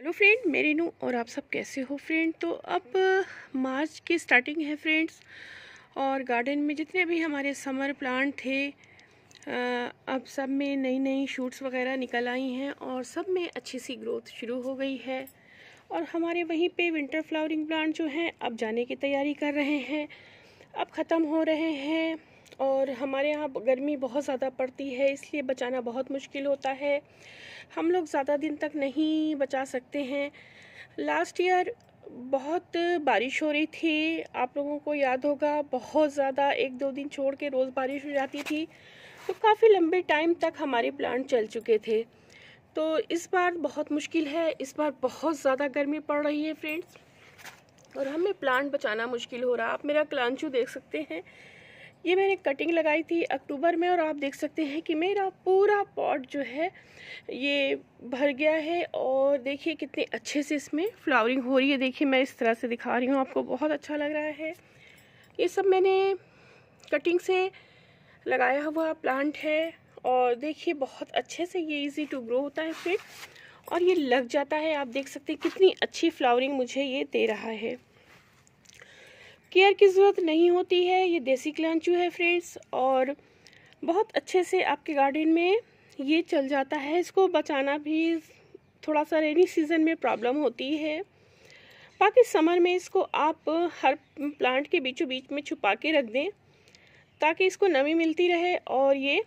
hello friend मेरे नू और आप सब कैसे हो फ्रेंड तो अब मार्च की स्टार्टिंग है फ्रेंड्स और गार्डन में जितने भी हमारे समर प्लांट थे अब सब में नई नई शूट्स वगैरह निकल आई हैं और सब में अच्छी सी ग्रोथ शुरू हो गई है और हमारे वहीं पे विंटर फ्लावरिंग प्लांट जो हैं अब जाने की तैयारी कर रहे हैं अब ख़त्म हो रहे हैं और हमारे यहाँ गर्मी बहुत ज़्यादा पड़ती है इसलिए बचाना बहुत मुश्किल होता है हम लोग ज़्यादा दिन तक नहीं बचा सकते हैं लास्ट ईयर बहुत बारिश हो रही थी आप लोगों को याद होगा बहुत ज़्यादा एक दो दिन छोड़ के रोज़ बारिश हो जाती थी तो काफ़ी लंबे टाइम तक हमारे प्लांट चल चुके थे तो इस बार बहुत मुश्किल है इस बार बहुत ज़्यादा गर्मी पड़ रही है फ्रेंड्स और हमें प्लांट बचाना मुश्किल हो रहा आप मेरा क्लांचू देख सकते हैं ये मैंने कटिंग लगाई थी अक्टूबर में और आप देख सकते हैं कि मेरा पूरा पॉट जो है ये भर गया है और देखिए कितने अच्छे से इसमें फ्लावरिंग हो रही है देखिए मैं इस तरह से दिखा रही हूँ आपको बहुत अच्छा लग रहा है ये सब मैंने कटिंग से लगाया हुआ प्लांट है और देखिए बहुत अच्छे से ये इजी टू ग्रो होता है फिर और ये लग जाता है आप देख सकते हैं कितनी अच्छी फ्लावरिंग मुझे ये दे रहा है केयर की ज़रूरत नहीं होती है ये देसी क्लांचू है फ्रेंड्स और बहुत अच्छे से आपके गार्डन में ये चल जाता है इसको बचाना भी थोड़ा सा रेनी सीज़न में प्रॉब्लम होती है बाकी समर में इसको आप हर प्लांट के बीचों बीच में छुपा के रख दें ताकि इसको नमी मिलती रहे और ये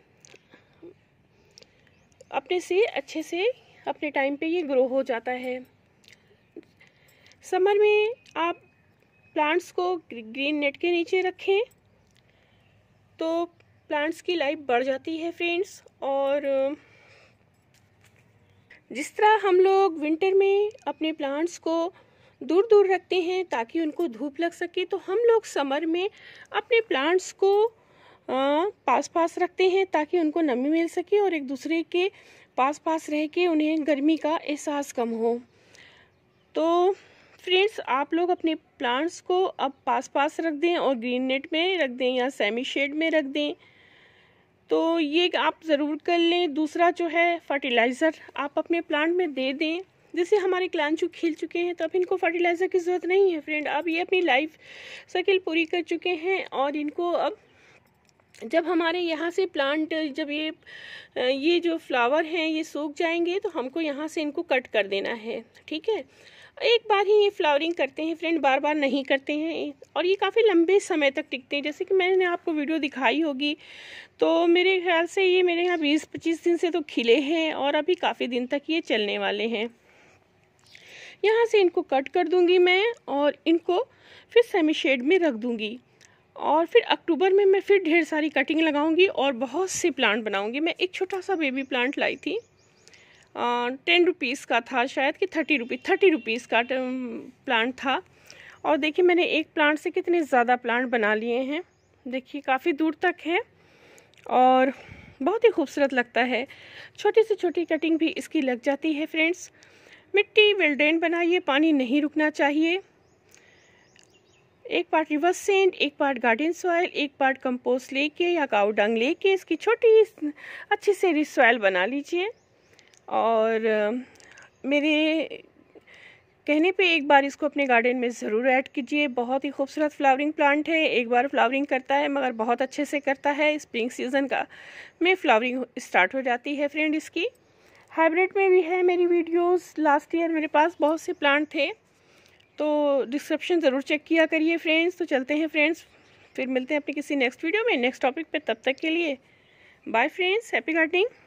अपने से अच्छे से अपने टाइम पे ये ग्रो हो जाता है समर में आप प्लांट्स को ग्रीन नेट के नीचे रखें तो प्लांट्स की लाइफ बढ़ जाती है फ्रेंड्स और जिस तरह हम लोग विंटर में अपने प्लांट्स को दूर दूर रखते हैं ताकि उनको धूप लग सके तो हम लोग समर में अपने प्लांट्स को पास पास रखते हैं ताकि उनको नमी मिल सके और एक दूसरे के पास पास रह के उन्हें गर्मी का एहसास कम हो तो फ्रेंड्स आप लोग अपने प्लांट्स को अब पास पास रख दें और ग्रीन नेट में रख दें या सेमी शेड में रख दें तो ये आप ज़रूर कर लें दूसरा जो है फर्टिलाइज़र आप अपने प्लांट में दे दें जैसे हमारे क्लांचू खिल चुके हैं तो अब इनको फर्टिलाइज़र की ज़रूरत नहीं है फ्रेंड अब ये अपनी लाइफ साइकिल पूरी कर चुके हैं और इनको अब जब हमारे यहाँ से प्लांट जब ये ये जो फ्लावर हैं ये सूख जाएंगे तो हमको यहाँ से इनको कट कर देना है ठीक है एक बार ही ये फ्लावरिंग करते हैं फ्रेंड बार बार नहीं करते हैं और ये काफ़ी लंबे समय तक टिकते हैं जैसे कि मैंने आपको वीडियो दिखाई होगी तो मेरे ख्याल से ये मेरे यहाँ बीस पच्चीस दिन से तो खिले हैं और अभी काफ़ी दिन तक ये चलने वाले हैं यहाँ से इनको कट कर दूँगी मैं और इनको फिर सेमी शेड में रख दूँगी और फिर अक्टूबर में मैं फिर ढेर सारी कटिंग लगाऊंगी और बहुत से प्लांट बनाऊंगी मैं एक छोटा सा बेबी प्लांट लाई थी टेन रुपीस का था शायद कि थर्टी रुपी थर्टी रुपीज़ का प्लांट था और देखिए मैंने एक प्लांट से कितने ज़्यादा प्लांट बना लिए हैं देखिए काफ़ी दूर तक है और बहुत ही खूबसूरत लगता है छोटी से छोटी कटिंग भी इसकी लग जाती है फ्रेंड्स मिट्टी वेलड्रेन बनाइए पानी नहीं रुकना चाहिए एक पार्ट रिवर्स सेंड एक पार्ट गार्डन सॉयल एक पार्ट कंपोस्ट लेके या काउ डंग लेके इसकी छोटी अच्छी से रिच सॉयल बना लीजिए और मेरे कहने पे एक बार इसको अपने गार्डन में ज़रूर ऐड कीजिए बहुत ही खूबसूरत फ्लावरिंग प्लांट है एक बार फ्लावरिंग करता है मगर बहुत अच्छे से करता है स्प्रिंग सीज़न का में फ्लावरिंग स्टार्ट हो जाती है फ्रेंड इसकी हाइब्रिड में भी है मेरी वीडियोस लास्ट ईयर मेरे पास बहुत से प्लांट थे तो डिस्क्रिप्शन ज़रूर चेक किया करिए फ्रेंड्स तो चलते हैं फ्रेंड्स फिर मिलते हैं अपने किसी नेक्स्ट वीडियो में नेक्स्ट टॉपिक पे तब तक के लिए बाय फ्रेंड्स हैप्पी गार्डनिंग